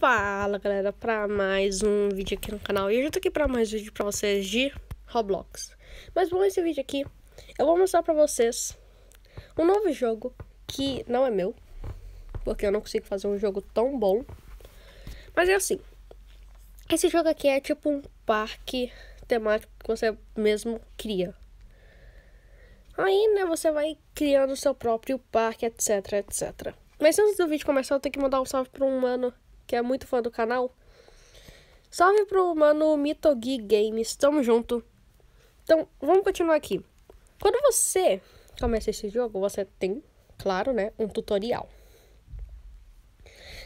Fala galera, pra mais um vídeo aqui no canal E eu já tô aqui pra mais um vídeo pra vocês de Roblox Mas bom, esse vídeo aqui Eu vou mostrar pra vocês Um novo jogo que não é meu Porque eu não consigo fazer um jogo tão bom Mas é assim Esse jogo aqui é tipo um parque temático que você mesmo cria Aí, né, você vai criando o seu próprio parque, etc, etc mas antes do vídeo começar, eu tenho que mandar um salve para um mano que é muito fã do canal. Salve pro mano Mitogi Games, tamo junto. Então, vamos continuar aqui. Quando você começa esse jogo, você tem, claro, né, um tutorial.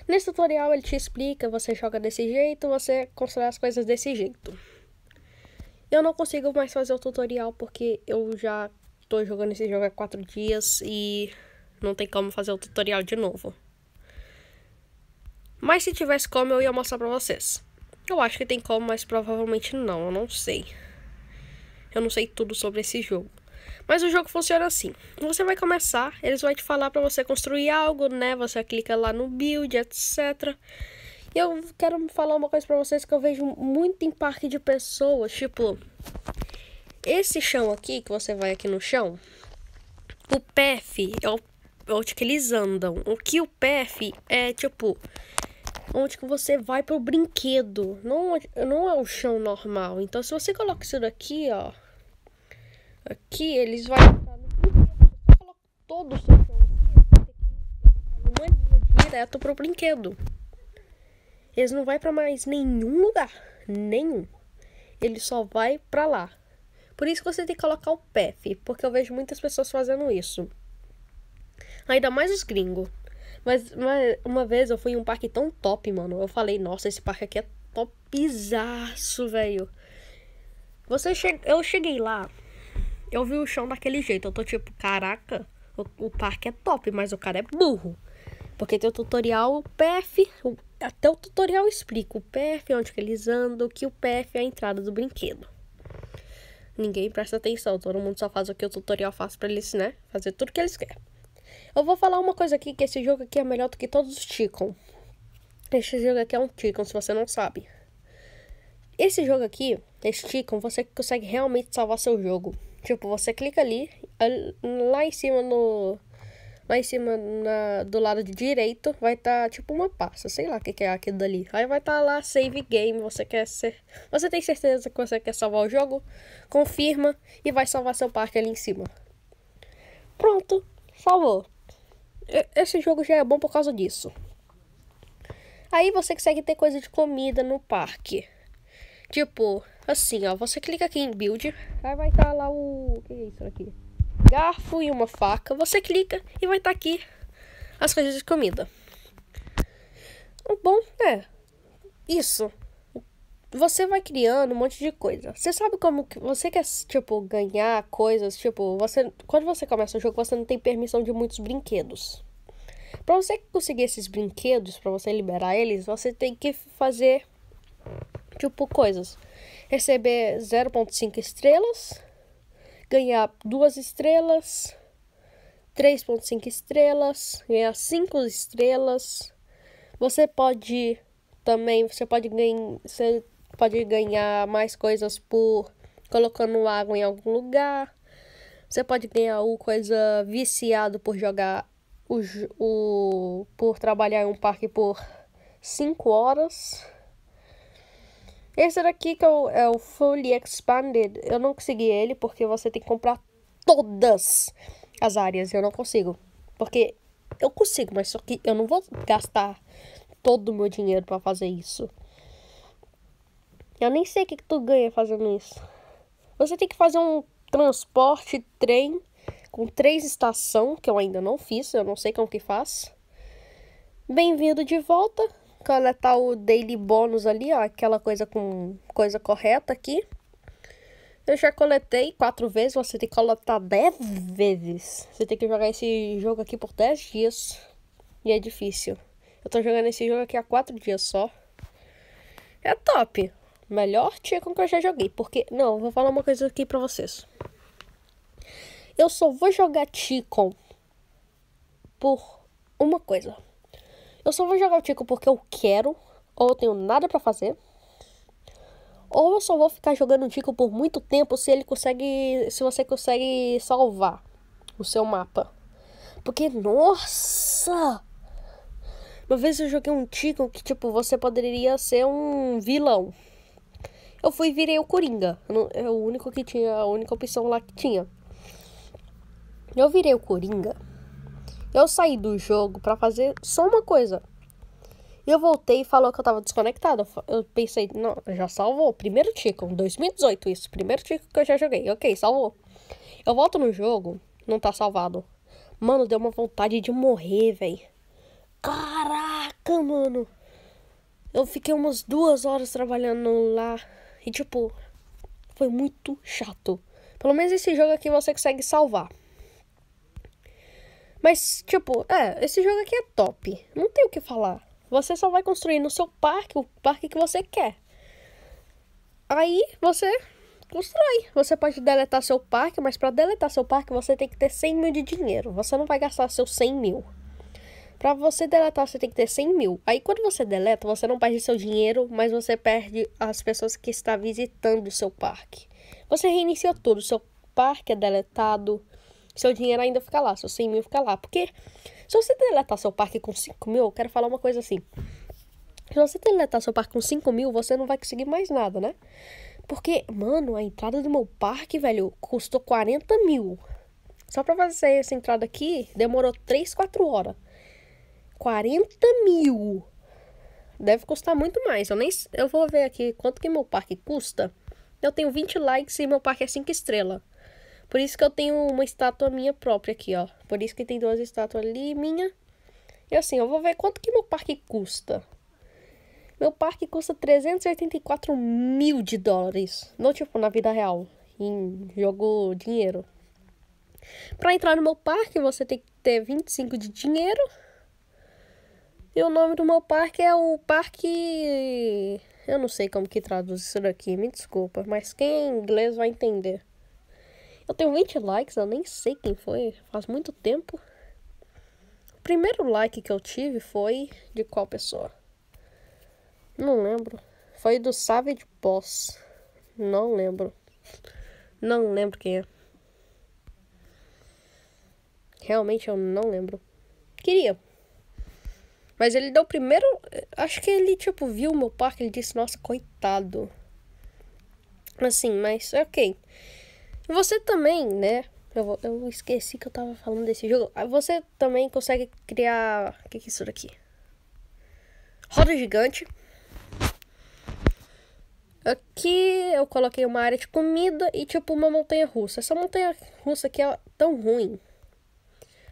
Nesse tutorial ele te explica, você joga desse jeito, você constrói as coisas desse jeito. Eu não consigo mais fazer o tutorial porque eu já tô jogando esse jogo há quatro dias e não tem como fazer o tutorial de novo. Mas se tivesse como, eu ia mostrar pra vocês. Eu acho que tem como, mas provavelmente não, eu não sei. Eu não sei tudo sobre esse jogo. Mas o jogo funciona assim. Você vai começar, eles vão te falar para você construir algo, né? Você clica lá no build, etc. E eu quero falar uma coisa para vocês que eu vejo muito em parque de pessoas, tipo esse chão aqui que você vai aqui no chão, o PF é o, é que eles andam. O que o PF é tipo onde que você vai pro brinquedo. Não, não é o chão normal. Então, se você coloca isso daqui, ó. Aqui, eles vão entrar no brinquedo. Você coloca todo o seu chão aqui, assim, uma linha direto pro brinquedo. Eles não vai para mais nenhum lugar. Nenhum. Ele só vai para lá. Por isso que você tem que colocar o PEF, porque eu vejo muitas pessoas fazendo isso. Ainda mais os gringos. Mas, mas uma vez eu fui em um parque tão top, mano. Eu falei, nossa, esse parque aqui é topzaço, velho. Você che... Eu cheguei lá, eu vi o chão daquele jeito. Eu tô tipo, caraca, o, o parque é top, mas o cara é burro. Porque tem o tutorial o PF, o, até o tutorial explica o PF, onde que eles andam, que o PF é a entrada do brinquedo. Ninguém presta atenção, todo mundo só faz o que o tutorial faz para eles, né? Fazer tudo que eles querem. Eu vou falar uma coisa aqui, que esse jogo aqui é melhor do que todos os Ticon. Esse jogo aqui é um Ticon, se você não sabe. Esse jogo aqui, esse Ticon, você consegue realmente salvar seu jogo. Tipo, você clica ali, lá em cima no... Lá em cima na, do lado direito vai estar tá, tipo uma pasta, sei lá o que, que, é aquilo dali. Aí vai estar tá lá save game, você quer ser. Você tem certeza que você quer salvar o jogo? Confirma e vai salvar seu parque ali em cima. Pronto, salvou. Esse jogo já é bom por causa disso. Aí você consegue ter coisa de comida no parque. Tipo, assim, ó, você clica aqui em build, aí vai estar tá lá o, o que é isso aqui? Garfo e uma faca. Você clica e vai estar tá aqui as coisas de comida. O bom é isso você vai criando um monte de coisa. Você sabe como que você quer, tipo, ganhar coisas, tipo, você quando você começa o jogo, você não tem permissão de muitos brinquedos. Para você conseguir esses brinquedos, para você liberar eles, você tem que fazer tipo coisas. Receber 0.5 estrelas, ganhar duas estrelas, 3.5 estrelas, ganhar 5 estrelas. Você pode também, você pode ganhar, pode ganhar mais coisas por colocando água em algum lugar. Você pode ganhar o coisa viciado por jogar o, o por trabalhar em um parque por 5 horas. Esse daqui que é o, é o Fully Expanded, eu não consegui ele porque você tem que comprar todas as áreas. Eu não consigo. Porque eu consigo, mas só que eu não vou gastar todo o meu dinheiro para fazer isso. Eu nem sei o que, que tu ganha fazendo isso. Você tem que fazer um transporte trem com três estações, que eu ainda não fiz, eu não sei como que faz. Bem-vindo de volta. Coletar o daily bônus ali, ó, aquela coisa com coisa correta aqui. Eu já coletei quatro vezes, você tem que coletar dez vezes. Você tem que jogar esse jogo aqui por dez dias. E é difícil. Eu tô jogando esse jogo aqui há quatro dias só. É top. Melhor Tekken que eu já joguei. Porque, não, vou falar uma coisa aqui pra vocês. Eu só vou jogar Tekken por uma coisa. Eu só vou jogar o Tekken porque eu quero, ou eu tenho nada para fazer. Ou eu só vou ficar jogando o Tekken por muito tempo se ele consegue, se você consegue salvar o seu mapa. Porque, nossa! Uma vez eu joguei um Tico que, tipo, você poderia ser um vilão eu fui virei o Coringa. É o único que tinha, a única opção lá que tinha. Eu virei o Coringa. Eu saí do jogo para fazer só uma coisa. Eu voltei e falou que eu tava desconectada. Eu pensei, não, já salvou. Primeiro Tico, 2018 isso. Primeiro Tico que eu já joguei. Ok, salvou. Eu volto no jogo, não tá salvado. Mano, deu uma vontade de morrer, velho. Caraca, mano. Eu fiquei umas duas horas trabalhando lá. E tipo, foi muito chato. Pelo menos esse jogo aqui você consegue salvar. Mas, tipo, é, esse jogo aqui é top. Não tem o que falar. Você só vai construir no seu parque o parque que você quer. Aí você constrói. Você pode deletar seu parque, mas para deletar seu parque você tem que ter 100 mil de dinheiro. Você não vai gastar seus 100 mil. Para você deletar, você tem que ter 100 mil. Aí, quando você deleta, você não perde seu dinheiro, mas você perde as pessoas que estão visitando o seu parque. Você reinicia tudo, seu parque é deletado, seu dinheiro ainda fica lá, seus 100 mil fica lá. Porque se você deletar seu parque com 5 mil, eu quero falar uma coisa assim. Se você deletar seu parque com 5 mil, você não vai conseguir mais nada, né? Porque, mano, a entrada do meu parque, velho, custou 40 mil. Só pra fazer essa entrada aqui, demorou 3, 4 horas. 40 mil. Deve custar muito mais. Eu nem eu vou ver aqui quanto que meu parque custa. Eu tenho 20 likes e meu parque é 5 estrelas. Por isso que eu tenho uma estátua minha própria aqui, ó. Por isso que tem duas estátuas ali, minha. E assim, eu vou ver quanto que meu parque custa. Meu parque custa 384 mil de dólares. Não, tipo, na vida real. Em jogo dinheiro. Para entrar no meu parque, você tem que ter 25 de dinheiro e o nome do meu parque é o Parque. Eu não sei como que traduz isso daqui, me desculpa, mas quem é inglês vai entender. Eu tenho 20 likes, eu nem sei quem foi, faz muito tempo. O primeiro like que eu tive foi de qual pessoa? Não lembro. Foi do Savage Boss. Não lembro. Não lembro quem é. Realmente eu não lembro. Queria. Mas ele deu primeiro. Acho que ele, tipo, viu o meu parque ele disse, nossa, coitado. Assim, mas ok. Você também, né? Eu, vou, eu esqueci que eu tava falando desse jogo. Ah, você também consegue criar. O que, que é isso daqui? Roda gigante. Aqui eu coloquei uma área de comida e tipo uma montanha russa. Essa montanha russa aqui é tão ruim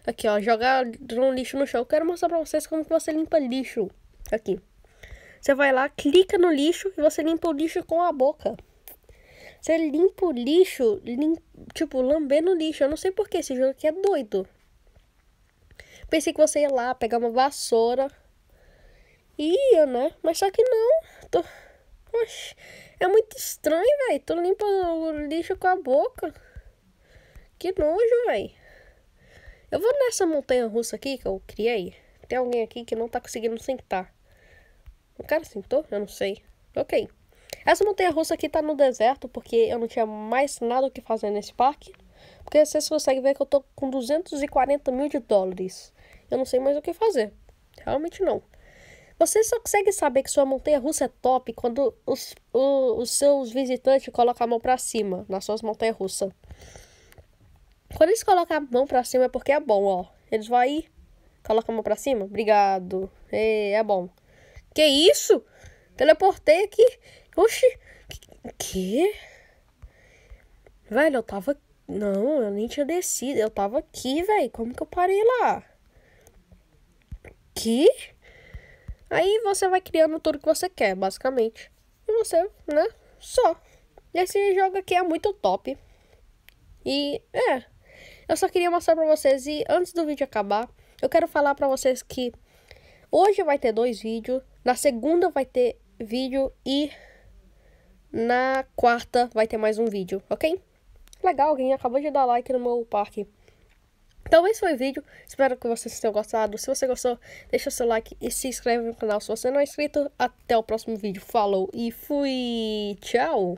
Aqui, ó, jogar um lixo no chão. Eu quero mostrar pra vocês como que você limpa lixo. Aqui. Você vai lá, clica no lixo e você limpa o lixo com a boca. Você limpa o lixo, lim... tipo, lambendo o lixo. Eu não sei porque esse jogo aqui é doido. Pensei que você ia lá pegar uma vassoura. E ia, né? Mas só que não. Tô... Oxi, é muito estranho, velho. Tu limpa o lixo com a boca. Que nojo, velho. Eu vou nessa montanha russa aqui que eu criei. Tem alguém aqui que não tá conseguindo sentar. O cara sentou? Eu não sei. Ok. Essa montanha russa aqui tá no deserto porque eu não tinha mais nada o que fazer nesse parque. Porque vocês conseguem ver que eu tô com 240 mil de dólares. Eu não sei mais o que fazer. Realmente não. Você só consegue saber que sua montanha russa é top quando os, o, os seus visitantes colocam a mão para cima nas suas montanhas russas. Quando eles colocam a mão pra cima é porque é bom, ó. Eles vão aí, colocam a mão pra cima. Obrigado. É, é bom. Que isso? Teleportei aqui. Oxi. Que? Velho, eu tava... Não, eu nem tinha descido. Eu tava aqui, velho. Como que eu parei lá? Que? Aí você vai criando tudo que você quer, basicamente. E você, né? Só. E Esse jogo aqui é muito top. E, é, eu só queria mostrar pra vocês e antes do vídeo acabar, eu quero falar pra vocês que hoje vai ter dois vídeos, na segunda vai ter vídeo e na quarta vai ter mais um vídeo, ok? Legal, alguém acabou de dar like no meu parque. Então esse foi o vídeo, espero que vocês tenham gostado. Se você gostou, deixa seu like e se inscreve no canal se você não é inscrito. Até o próximo vídeo, falou e fui, tchau!